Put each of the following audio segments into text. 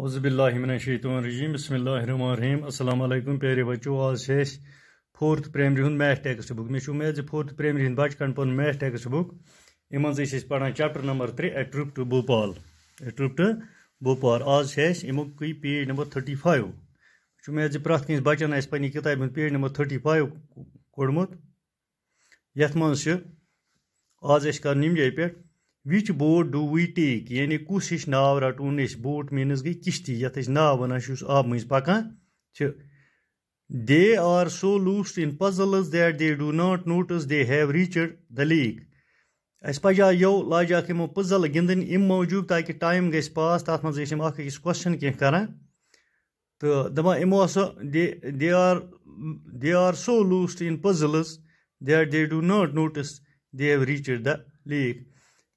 अवज़बिल्लिमिनशीतरजीम बसमीम अल्लाम प्यारे बच्चों आज से फोर्थ प्राइमरी हूँ मैथ टेक्स्ट बुक मे उम्मीद फोर्थ प्राइमरी हूँ बच कन पुन मैथ टेक्स्ट बुक इन पढ़ा chapter number three a trip to Bhopal a trip to Bhopal आज से अमुक पेज नंबर थर्टी फाइव उम्मीद प्रत कंस बचन पन्न किताब हूँ पेज नंबर थर्टी फाइव कोडमुत ये आज कर निमजे पे which boat do we take यानी कुस हश नाव रटून बोट मीनस गई किश्ती यथ नाव वनान आब मज पकान they are so lost in puzzles that they do not notice they have reached the lake अस पजा यो लाज अमो पजल गिंदन अम मौजूद ताकि टाइम गि पास तथ मम अस क्वेश्चन कह करान तो दपा यमो they are they are so lost in puzzles that they do not notice they have reached the lake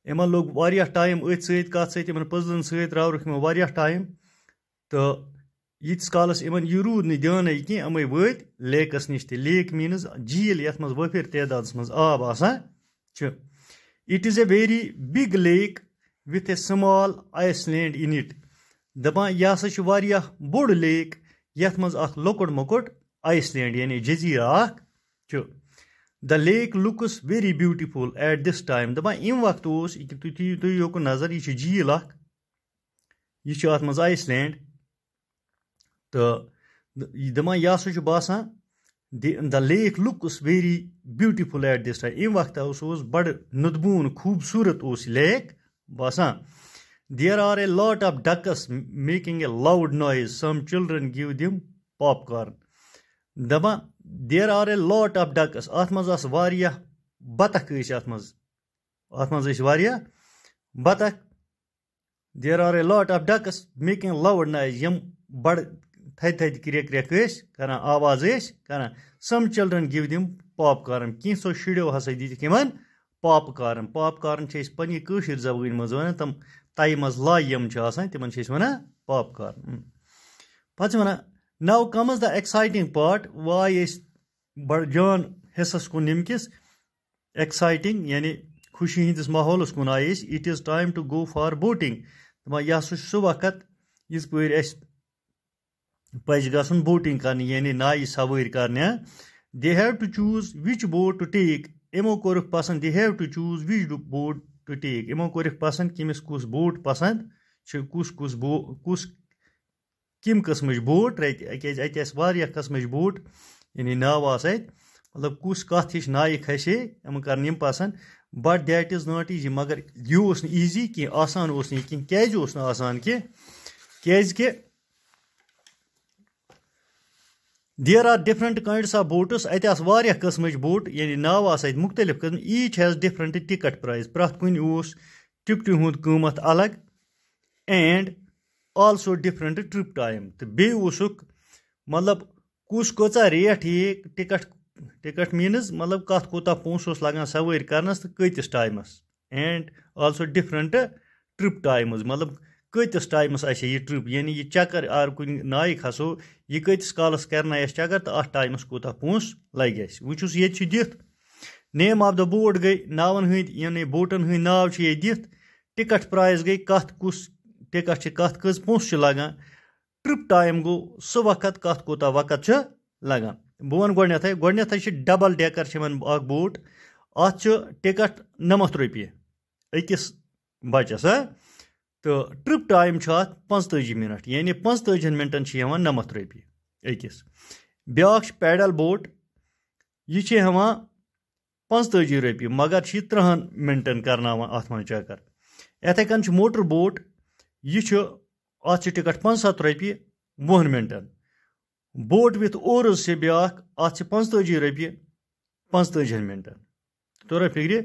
یِمن لوٚگ واریاہ ٹایم أتھۍ سۭتۍ کَتھ سۭتۍ یِمن پٔزلَن سۭتۍ راوُکھ یِمو واریاہ ٹایم تہٕ ییٖتِس کالَس یِمن یہِ روٗد نہٕ دھیانے کینٛہہ یِمے وٲتۍ لیکَس نِش تہِ لیک میٖنٕز جیٖل یَتھ منٛز وٲفِر تعدادَس منٛز آب آسان چھُ it is a very big lake with a small island in it دَپان یہِ ہسا چھُ واریاہ بوٚڑ لیک یَتھ منٛز اَکھ لۄکُٹ مۄکُٹ آیِس لینٛڈ یعنی جٔزیٖرا اَکھ چھُ the lake looks very beautiful at this time دپان امہِ وقتہٕ اوس تُہۍ دِیِو تُہۍ یوکُن نظر یہِ چھِ جیٖل اَکھ یہِ چھِ اَتھ منٛز آیِس لینٛڈ تہٕ دَپان یہِ ہسا چھُ باسان the lake looks very beautiful at this time امہِ وقتہٕ اوس اوس بَڑٕ نُدبوٗن خوٗبصوٗرت اوس یہِ لیک باسان there are a lot of ducks making a loud noise some children give them popcorn دَپان there are a lot of ڈکٕس اَتھ منٛز آسہٕ واریاہ بَتخ ٲسۍ اَتھ منٛز اَتھ منٛز ٲسۍ واریاہ بَتخ there are a lot of ducks making loud noise یِم بَڑٕ تھَدِ تھَدِ کرٛٮ۪کھ کرٛٮ۪کھ ٲسۍ کَران آواز ٲسۍ کَران سَم چِلڈرٛن گِو دِم پاپ کارَن کینٛژھو شُریو ہَسا دِتِکھ یِمَن پاپ کارَن پاپ کارَن چھِ أسۍ پنٛنہِ کٲشِر زبٲنۍ منٛز وَنان تِم تایہِ منٛز لایہِ یِم چھِ آسان تِمَن چھِ أسۍ وَنان پاپ کارَن پَتہٕ چھِ وَنان Now comes the exciting part why अस جان حصس کن ییٚمہِ کِس ایٚکسایٹِنٛگ یعنی خوشی ہِنٛدِس ماحولَس کُن آے أسۍ it is time to go for boating دَپان یہِ ہسا چھُ سُہ وقت یِژ پٲرۍ اَسہِ پَزِ گژھُن بوٹِنٛگ کَرنہِ یعنی نایہِ سوٲرۍ کَرنہِ they have to choose which boat to take یِمو کوٚرُکھ پَسنٛد they have to choose which boat to take یِمو کوٚرُکھ پَسنٛد کٔمِس کُس بوٹ پَسنٛد چھُ کُس کُس بو کُس کَمہِ قٕسمٕچ بوٗٹ کیٛازِ اَتہِ آسہِ واریاہ قٕسمٕچ بوٗٹ یعنی ناو آسہٕ اَتہِ مطلب کُس کَتھ ہِش نایہِ کھَسہِ ہے یِم کَرَن یِم پَسنٛد but that is not easy مگر یہِ اوس نہٕ ایٖزی کینٛہہ آسان اوس نہٕ یہِ کینٛہہ کیٛازِ اوس نہٕ آسان کینٛہہ کیٛازِکہِ there are different kinds of boats اَتہِ آسہٕ واریاہ قٕسمٕچ بوٹ یعنی ناو آسہٕ اَتہِ مُختلِف قٕسم each has different ticket price پرٛٮ۪تھ کُنہِ اوس ٹِکٹہِ ہُنٛد قۭمَتھ الگ and also different trip time تہٕ بیٚیہِ وُچھُکھ مطلب کُس کۭژاہ ریٹ یی ٹِکَٹ ٹِکَٹ میٖنٕز مطلب کَتھ کوٗتاہ پونٛسہٕ اوس لَگان سوٲرۍ کَرنَس تہٕ کۭتِس ٹایمَس and also different trip times مطلب کۭتِس ٹایمَس آسہِ یہِ ٹرٛپ یعنی یہِ چَکر اگر کُنہِ نایہِ کھَسو یہِ کۭتِس کالَس کَرنایہِ اَسہِ چَکر تہٕ اَتھ ٹایمَس کوٗتاہ پونٛسہٕ لَگہِ اَسہِ وۄنۍ چھُس ییٚتہِ چھُ دِتھ نیم آف دَ بوٹ گٔے ناوَن ہٕنٛدۍ یعنی بوٹَن ہٕنٛدۍ ناو چھِ ییٚتہِ دِتھ ٹِکَٹ پرٛایِز گٔے کَتھ کُس ٹھیکہ چھِ کَتھ کٔژ پونٛسہٕ چھِ لَگان ٹرٛپ ٹایم گوٚو سُہ وقت کَتھ کوٗتاہ وقت چھُ لَگان بہٕ وَنہٕ گۄڈنٮ۪تھٕے گۄڈنٮ۪تھٕے چھِ ڈَبَل ڈیکَر چھِ یِمَن اَکھ بوٗٹ اَتھ چھُ ٹِکَٹ نَمَتھ رۄپیہِ أکِس بَچَس ہہ تہٕ ٹرٛپ ٹایم چھُ اَتھ پانٛژتٲجی مِنَٹ یعنی پانٛژتٲجِہَن مِنٹَن چھِ یِوان نَمَتھ رۄپیہِ أکِس بیٛاکھ چھِ پیڈَل بوٹ یہِ چھِ ہٮ۪وان پانٛژتٲجی رۄپیہِ مگر چھِ یہِ تٕرٛہَن مِنٹَن کَرناوان اَتھ منٛز چَکَر یِتھَے کٔنۍ چھِ موٹَر بوٹ यह अत टिकट पंसठ रपि वहन मिनटन बोट विथ ओरस से ब्या अत पंजी रपि पंजी मिनटन तोरा फिक्र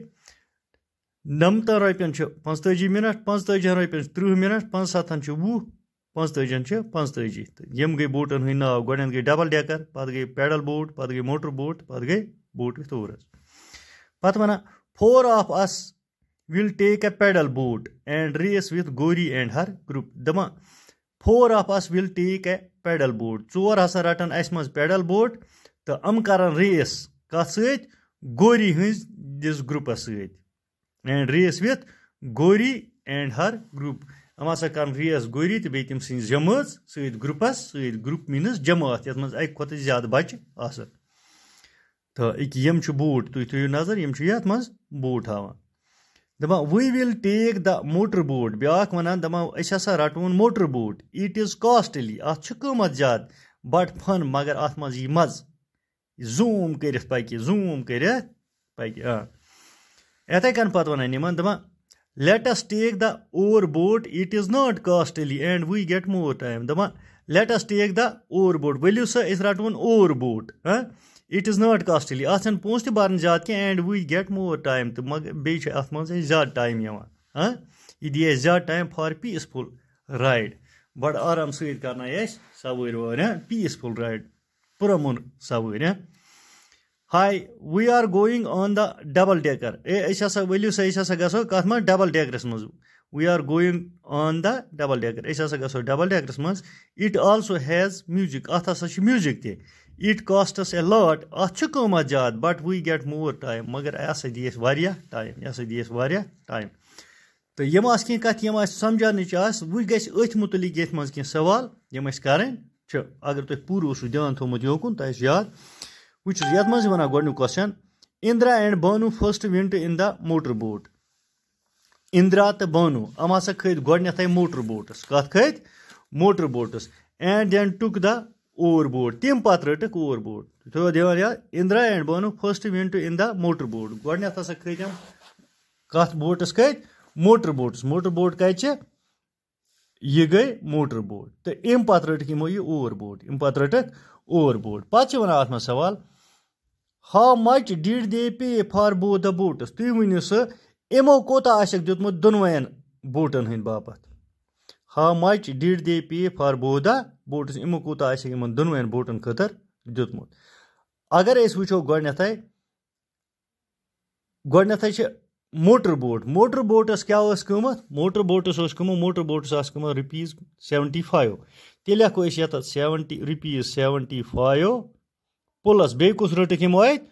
नमत रपन पंजी मिनट पंजी रपन त्रिह मिनट पंसठन वह पंजन पंजी तो यम गई बोटन हंद नाव गोडन गई डबल डेकर पत् गई पेडल बोट पत् गई मोटर बोट पत् गई बोट विथ ओरस पत् वन four of us will take a paddle boat and race with Gori and her group. Dama, four of us will take a paddle boat. ژور ہسا written اَسہِ منٛز پیڈل بوٹ تہٕ یِم کَرَن ریس کَتھ سۭتۍ گوری ہٕنٛز دِس گرُپَس سۭتۍ اینٛڈ ریس with Gauri and her group یِم ہسا کَرَن ریس گوری تہٕ بیٚیہِ تٔمۍ سٕنٛز جمٲژ سۭتۍ گرُپَس سۭتۍ گرُپ میٖنٕز جماعت یَتھ منٛز اَکہِ کھۄتہٕ زیادٕ بَچہِ آسَن تہٕ أکہِ یِم چھِ بوٗٹ تُہۍ تھٲیِو نظر یِم چھِ یَتھ منٛز بوٗٹ ہاوان दपान we will take the motor boat ब्या वन दपान हसा रटवन motor boat it is costly अमत ज्यादा बट फन मगर अत मज मज जूम कर पक जूम कर पक हाँ इथे कन पे वन दपान let's take the oar boat it is not costly and we get more time दपान let's take the oar boat वलियो सा रटवन oar boat it is not costly اَتھ چھَنہٕ پونٛسہٕ تہِ بَرٕنۍ زیادٕ کینٛہہ and we get more time تہٕ مگر بیٚیہِ چھُ اَتھ منٛز اَسہِ زیادٕ ٹایم یِوان ہاں یہِ دِی اَسہِ زیادٕ ٹایم فار پیٖسفُل رایڈ بَڑٕ آرام سۭتۍ کَرنایہِ اَسہِ سوٲرۍ وٲرۍ ہاں پیٖسفُل رایڈ پُرامُن سوٲرۍ ہاں ہاے we are going on the double decker اے أسۍ ہَسا ؤلِو سا أسۍ ہَسا گژھو کَتھ منٛز ڈَبٕل ڈیکرَس منٛز we are going on the double decker أسۍ ہَسا گژھو ڈَبٕل ڈیکرَس منٛز اِٹ آلسو ہیز میوٗزِک اَتھ ہَسا چھُ میوٗزِک تہِ اِٹ کاسٹَس اےٚ لاٹ اَتھ چھُ قۭمَتھ زیادٕ but we get more time مگر یہِ ہَسا دی اَسہِ واریاہ ٹایم یہِ ہَسا دی اَسہِ واریاہ ٹایم تہٕ یِم آسہٕ کیٚنٛہہ کَتھٕ یِم اَسہِ سَمجھاونٕچ آسہٕ وۄنۍ گژھِ أتھۍ مُتعلِق ییٚتھۍ منٛز کیٚنٛہہ سوال یِم اَسہِ کَرٕنۍ چھِ اگر تۄہہِ پوٗرٕ اوسوُ دھیان تھوٚمُت یوکُن تۄہہِ آسہِ یاد وۄنۍ چھُس یَتھ منٛز وَنان گۄڈنیُک question Indira and Banu first went in the motor boat Indira تہٕ بانوٗ یِم ہَسا کھٔتۍ گۄڈنٮ۪تھٕے موٹر بوٹَس کَتھ کھٔتۍ موٹر بوٹَس and then took the oar boat تم پتہٕ رٔٹٕکھ اوور بوٹ تُہۍ اوس دِوان یاد Indira and Banu first went in the motor boat گۄڈٕنٮ۪تھ ہسا کھٔتۍ یِم کَتھ بوٹَس کھٔتۍ موٹر بوٹَس موٹر بوٹ کَتہِ چھِ یہِ گٔے موٹر بوٹ تہٕ اَمہِ پَتہٕ رٔٹٕکھ یِمو یہِ اوور بوٹ اَمہِ پَتہٕ رٔٹٕکھ اوور بوٹ پَتہٕ چھِ وَنان اَتھ منٛز سوال how much did they pay for both the boats تُہۍ ؤنِو سُہ یِمو کوتاہ آسیٚکھ دیُتمُت دۄنوَیَن بوٹَن ہٕنٛدۍ باپَتھ how much did they pay for both boats یِمو کوٗتاہ آسہِ یِمن دۄنوٕنیَن بوٹن خٲطرٕ دیُتمُت اگر أسۍ وٕچھو گۄڈٕنٮ۪تھٕے گۄڈٕنٮ۪تھٕے چھِ موٹر بوٹ موٹر بوٹَس کیٛاہ ٲس قۭمَتھ موٹر بوٹَس اوس قۭمَتھ موٹر بوٹَس آسہٕ قۭمَتھ رُپیٖز سٮ۪وَنٹی فایِو تیٚلہِ ہٮ۪کو أسۍ یَتھ seventy rupees seventy five plus بیٚیہِ کُس رٔٹٕکھ یِمو اَتہِ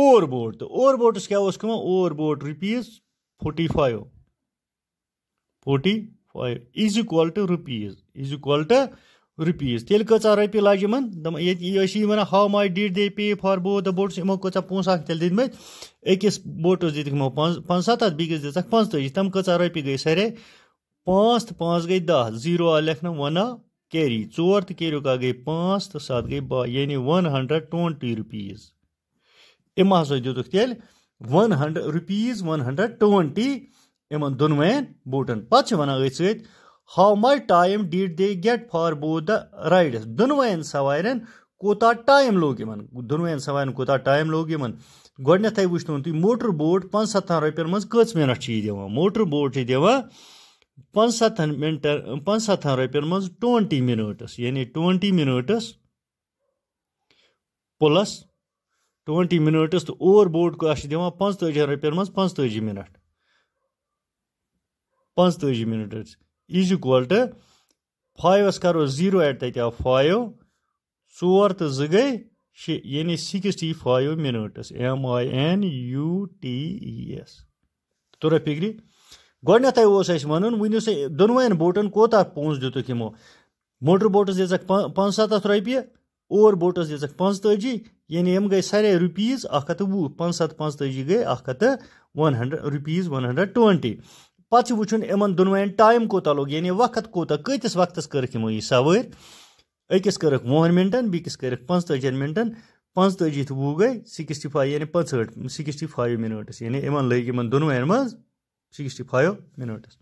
اور بوٹ تہٕ اور بوٹَس کیٛاہ اوس قۭمَتھ oar boat rupees forty five forty is equal to rupees is equal to rupees तेल कचा रपि लज इन दम हाउ माई डिड दे पे फॉर बो द बोट्स इमो कचा पोसा तेल दिन अकिस बोटस दिखो पाँच सत बीस दिख तम कचा रपि गई सारे पांच तो पांच गई दह जीरो आ लेखन वन आ कैरी चोर तो कैरियो का गई पांच तो सत गई बह यानी वन हंड्रेड ट्वेंटी रुपीज इम हसा दुख तेल one hundred rupees one hundred twenty इन दोनवन बोटन पत वन how much time did they get for both the rides दोनवन सवारन कूत टाइम लोग इन दोनवन सवारन कूत टाइम लोग इन गोडन वो तुम मोटर बोट पंसत्न रुपयन मज कच मिनट दिवान मोटर बोट दिवान पंसत्न मिनटन पंसत्न रुपयन मज ट्वेंटी मिनटस यानी twenty minutes plus twenty minutes तो और बोट क्या दिवान पंत रुपयन मज पंत मिनट پانٛژتٲجی مِنٹ حظ اِز اِکول ٹُو فایوَس کَرو زیٖرو ایٹ تَتہِ آو فایِو ژور تہٕ زٕ گٔے شےٚ یعنی sixty five minutes M I N U T E S تُرا فِکرِ گۄڈٕنٮ۪تھٕے اوس اَسہِ وَنُن ؤنِو سا دۄنوَیَن بوٹَن کوتاہ پونٛسہٕ دِتُکھ یِمو موٹر بوٹَس دِژَکھ پانٛژسَتَتھ رۄپیہِ اور بوٹَس دِژَکھ پانٛژتٲجی یعنی یِم گٔے سارے رُپیٖز اَکھ ہَتھ تہٕ وُہ پانٛژھ ہَتھ پانٛژتٲجی گٔے اَکھ ہَتھ تہٕ one hundred rupees one hundred twenty पत वुन इन दोनवन टाइम कूत लोग यानी वक्त कूत कतस वक्त कर्क यह सवर अकिस कर्क वहन मिनटन बिकिस कर्क पंचतजन मिनटन पंचत वह गई सिक्सटी फाइव यानी पचहठ सिक्सटी फाइव मिनटस यानी इन लग इन दोनवन मज सिक्सटी फाइव मिनटस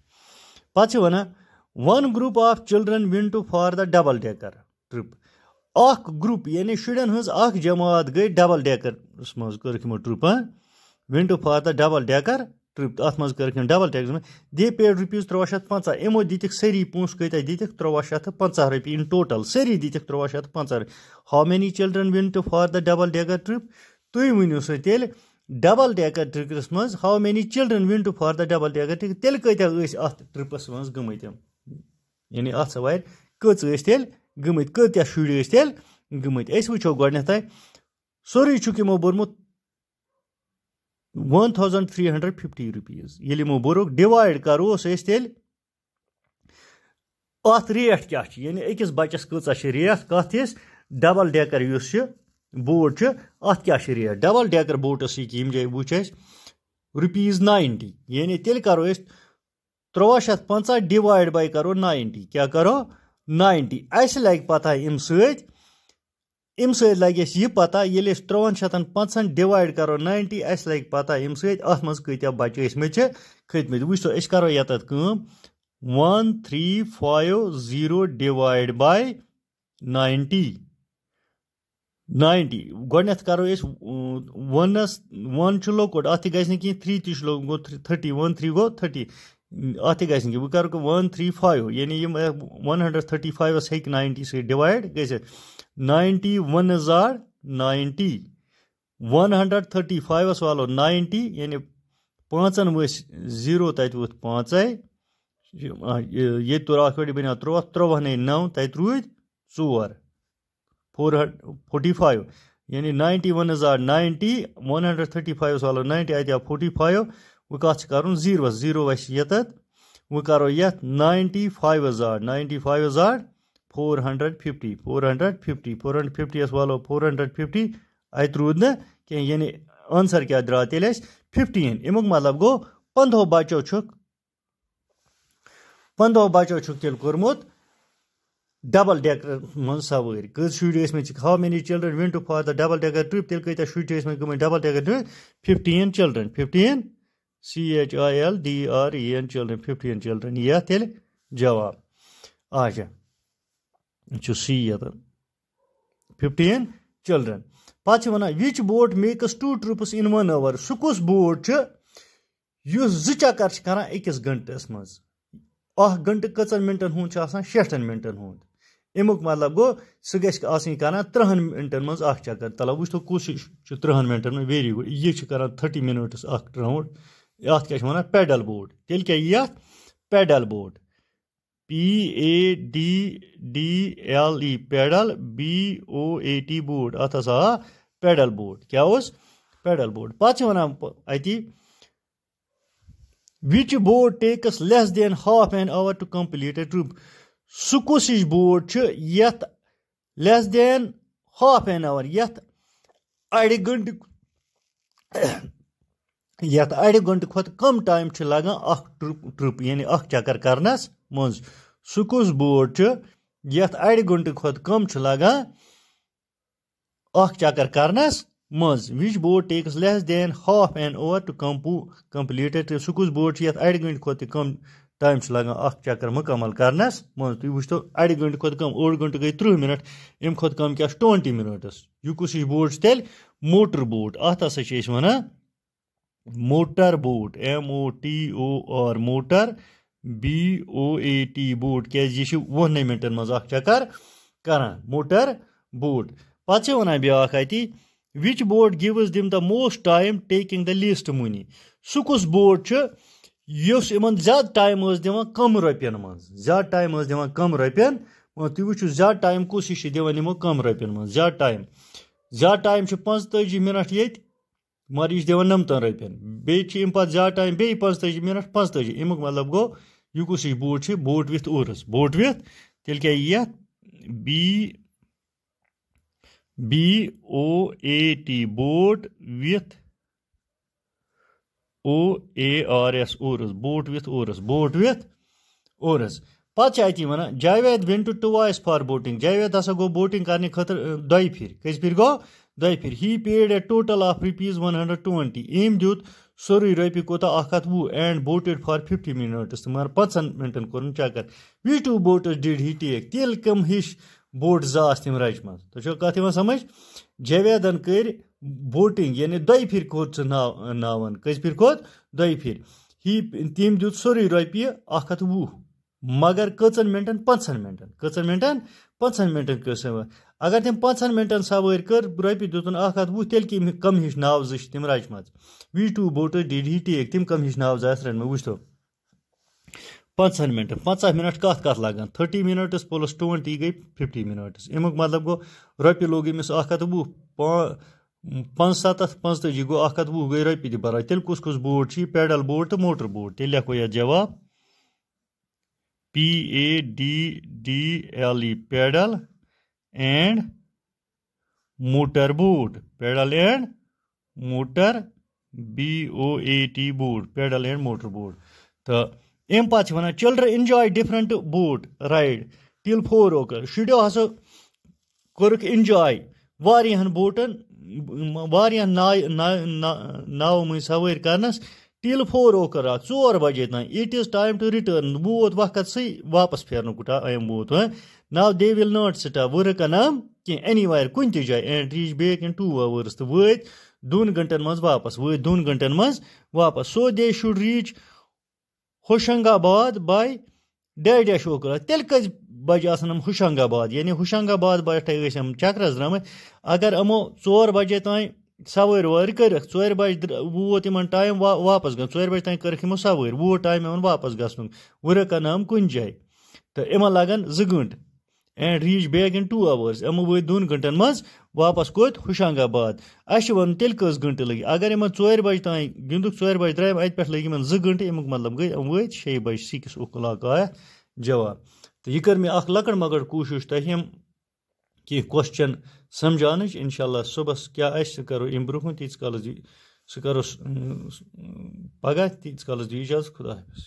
पत् वन one group of children went for the double decker trip अख ग्रुप यानी शुरन हज गई डबल डेकर मज कर्क यमो trip went the double decker رۄپیہِ اَتھ منٛز کٔرٕکھ یِم ڈبل ٹیکس دے پیڈ رۄپیٖز ترٛواہ شیٚتھ پَنٛژاہ یِمو دِتِکھ سٲری پونٛسہٕ کۭتیٛاہ دِتِکھ ترٛواہ شیٚتھ تہٕ پَنٛژاہ رۄپیہِ اِن ٹوٹل سٲری دِتِکھ ترٛواہ شیٚتھ تہٕ پَنٛژاہ رۄپیہِ how many children went for the double decker trip تُہۍ ؤنِو سُہ تیٚلہِ ڈبل ڈیکر ٹرٛپَس منٛز how many children went for the double decker trip تیٚلہِ کۭتیٛاہ ٲسۍ اَتھ ٹرٛپَس منٛز گٔمٕتۍ یِم یعنی اَتھ سوارِ کٔژ ٲسۍ تیٚلہِ گٔمٕتۍ کۭتیٛاہ شُرۍ ٲسۍ تیٚلہِ گٔمٕتۍ أسۍ وٕچھو گۄڈٕنٮ۪تھٕے سورُے چھُکھ یِمو بوٚرمُت one thousand three hundred fifty rupees यो यमो बोरुक डिवाइड करोस अत रेट क्या यानी अकिस बचस कच रेट कत डबल डेकर इस बोट अत क्या रेट डबल डेकर बोटस ये वो रुपीज नाइन्टी यानी तेल करो त्रवा शत पंचा डिवाइड बाय करो नाइन्टी क्या करो नाइन्टी अस पता अम सत्य अमि सग यह पता ये त्रवन शतन पाँचन डिवाइड करो नाइन्टी अस लग पता अमि सत मज कत बच्चे ऐसे खतम वो करो यत one three five zero divide by ninety ninety गोड करो वनस वन लोकोट अत गि थ्री तु गो थर्टी वन थ्री गो थर्टी अत ग वन थ्री फाइव यानी वन हंड्रेड थर्टी फाइवस हे नाइनटी सी डिवाइड ग नाइनटी वन आर नाइनटी वन हंड्रेड थर्टी फाइवस वालो नाइनटी यानी पाँचन वस जीरो तत वोथ पाँच हाँ, ये तुर अथ पे बन त्रोह त्रोहन नौ तत रूद चोर फोर हंड फोटी फाइव यानी नाइनटी वन आर नाइनटी वन हंड्रेड थर्टी फाइवस वालो नाइनटी अत आ फोटी फाइव वो कत कर जीरो जीरो वो करो ये नाइन्टी फाइव हजार नाइन्टी फाइव हजार four hundred fifty four hundred fifty four hundred fifty वालो फोर हंड्रेड फिफ्टी अत रूद कह यानी आंसर क्या द्रा तेल फिफ्टीन अमुक मतलब गो पंदो बचो पंदो बचो तेल कर्मुत डबल डेकर मज सवर कत शुरी how many children went for double decker trip तेल कत शुरी गमें double decker trip fifteen children fifteen C H I L D R E N children fifteen children یہِ تیٚلہِ جواب آچھا چھُ سی ییٚتٮ۪ن فِفٹیٖن چِلڈرن پَتہٕ چھِ وَنان which boat makes two trips in one hour سُہ کُس بوٹ چھُ یُس زٕ چَکر چھِ کَران أکِس گھنٹَس منٛز اَکھ گھنٹہٕ کٔژَن مِنٹَن ہُنٛد چھُ آسان شیٹھَن مِنٹَن ہُنٛد اَمیُک مطلب گوٚو سُہ گژھِ آسٕنۍ کران تٕرٛہَن مِنٹَن منٛز اَکھ چَکر تَلا وٕچھتو کُس چھُ تٕرٛہَن مِنٹَن منٛز ویری گُڈ یہِ چھُ کران تھٔٹی مِنٹٕس اَکھ راوُنٛڈ यथ क्या वन पेडल बोट तेल क्या ये pedal boat P A D D L E pedal B O A T boat अत हा पेडल बोट क्या पेडल बोट पे वन अति which boat takes less than half an hour to complete a trip सह कुस बोट यथ less than half an hour यथ अड़ गंट यथ अड़ि गंटु खुद कम टाइम लगा ट्रिप ट्रिप यानी चक्कर करनस मज सह कुस बोट यथ अड़ि गंटु खुद कम लगा चक्कर करनस मज which boat takes less than half an hour to कम्पू कम्प्लीटेड सह कुस बोट यथ अड़ि गंटु खुद कम टाइम लगा चक्कर मुकमल करनस मज तुम वो अड़ि गंटु खुद कम ओढ़ गंटु गई त्रुह मिनट अम खुद कम क्या ट्वेंटी मिनटस यह कुस बोट तेल मोटर बोट अत हसा one motor boat M O T O R motor B O A T boat क्या वह मिनटन मज चकर करा मोटर बोट पे वन ब्याति which boat gives them the most time taking the least money सू कस बोट इन ज्यादा टाइम दिवान कम रोपियन ज्यादा टाइम दिवान कम रोपियन तुम वो ज्यादा टाइम कस दिवान कम रोपियन ज्यादा टाइम ज्यादा टाइम पंचत मिनट ये مگر یہ چھُ دِوان نَمتَن رۄپیَن بیٚیہِ چھِ اَمہِ پَتہٕ زیادٕ ٹایم بیٚیہِ پانٛژتٲجی مِنَٹ پانٛژتٲجی اَمیُک مطلب گوٚو یہِ کُس ہِش بوٗٹ چھِ بوٗٹ وِتھ اُورٕس بوٗٹ وِتھ تیٚلہِ کیٛاہ یی یَتھ B B O A T boat with O A R S oars boat with oars boat with oars پَتہٕ چھِ اَتی وَنان Javed won two twice for boating Javed ہسا گوٚو بوٹِنٛگ کَرنہِ خٲطرٕ دۄیہِ پھِرِ کٔژِ پھِرِ گوٚو دۄیہِ پھِرِ he paid a total of rupees one hundred twenty أمۍ دیُت سورُے رۄپیہِ کوٗتاہ اکھ ہَتھ وُہ and boated for fifty minutes تہٕ مگر پانٛژَن مِنٹَن کوٚرُن چَکر which two boats did he take تیٚلہِ کٕم ہِش بوٹہٕ زٕ آسہٕ تٔمۍ رَچمَژٕ تۄہہِ چھو کَتھ یِوان سَمٕجھ جاویدَن کٔرۍ بوٹِنٛگ یعنی دۄیہِ پھِرِ کھوٚت سُہ ناو ناوَن کٔژِ پھِرِ کھوٚت دۄیہِ پھِرِ ہی تٔمۍ دیُت سورُے رۄپیہِ اکھ ہَتھ وُہ مگر کٔژَن مِنٹَن پانٛژَن مِنٹَن کٔژَن مِنٹَن پانٛژَن مِنٹَن کٔژ अगर تٔمۍ پانٛژہن مِنٹن سوٲرۍ کٔر رۄپیہِ دیُتُن اکھ ہَتھ وُہ تیٚلہِ کٔمۍ کَم ہِش ناوزٕ چھِ تٔمۍ رَچمَژٕ وی ٹوٗ بوٹہٕ ڈِڈ ہی ٹیک تٔمۍ کَم ہِش ناوزٕ آسہٕ رَچمَژٕ وٕچھتو پانٛژہن مِنٹن پنٛژاہ مِنٹ کَتھ کَتھ لَگان تھٔٹی مِنٹٕس پٕلَس ٹُوَنٹی گٔے فِفٹی مِنٹٕس اَمیُک مطلب گوٚو رۄپیہِ لوٚگ أمِس اکھ ہَتھ وُہ پا پانٛژسَتَتھ پانٛژتٲجی گوٚو اکھ ہَتھ وُہ گٔے رۄپیہِ تہِ بَرابَر تیٚلہِ کُس کُس بوٹ چھُ یہِ پیڈَل بوٹ تہٕ موٹر بوٹ تیٚلہِ لیکھو یَتھ جواب P A D D L E paddle and motor boat paddle and motor B O A T boat paddle and motor boat तो अम पा children enjoy different boat ride till four o'clock शुरो हस कर्क इंजॉय वारियन बूटन वारियन नाव मवर करनस ٹِل فور او کٔر اَتھ ژور بَجے تام it is time to return ووت وقت سٕے واپَس پھیرنُک أمۍ ووت now they will not stop ؤرٕک اَنام کینٛہہ اینی وایَر کُنہِ تہِ جایہِ and reach back in two hours تہٕ وٲتۍ دۄن گنٹَن منٛز واپَس وٲتۍ دۄن گنٹَن منٛز واپَس سو دے شُڈ ریٖچ ہوشنٛگ آباد باے ڈاے ڈیش او کٔر اَتھ تیٚلہِ کٔژِ بَجہِ آسَن یِم ہوشنٛگ آباد یعنی ہوشنٛگ آباد پٮ۪ٹھَے ٲسۍ یِم چَکرَس درٛامٕتۍ اگر یِمو ژور بَجے تانۍ سوٲرۍ وٲرۍ کٔرِکھ ژورِ بَجہِ ووت یِمَن ٹایم وا واپَس گژھُن ژورِ بَجہِ تانۍ کٔرٕکھ یِمو سوٲرۍ ووت ٹایم یِمَن واپَس گژھنُک وۄنۍ رُکَن نہٕ یِم کُنہِ جایہِ تہٕ یِمَن لَگَن زٕ گٲنٛٹہٕ and reach back in two hours یِمو وٲتۍ دۄن گٲنٛٹَن منٛز واپَس کوٚت ہوشنٛگ آباد اَسہِ چھُ وَنُن تیٚلہِ کٔژ گٲنٛٹہٕ لٔگۍ اگر یِمَن ژورِ بَجہِ تانۍ گِنٛدُکھ ژورِ بَجہِ درٛاے اَتہِ پٮ۪ٹھ لٔگۍ یِمَن زٕ گٲنٛٹہٕ اَمیُک مطلب گٔے یِم وٲتۍ شیٚیہِ بَجہِ سِکِس او کٕلاک آے اَتھ جواب تہٕ یہِ کٔر مےٚ اَکھ لۄکٕٹ مۄکٕٹ کوٗشِش تۄہہِ یِم کینٛہہ کوسچن سمجھاونٕچ اِنشاء اللہ صُبحس کیاہ آسہِ سُہ کَرو اَمہِ برونٛہہ کُن تیٖتِس کالَس سُہ کَرو پَگہہ تیٖتِس کالَس دِیِو اِجازت خۄدا حافِظ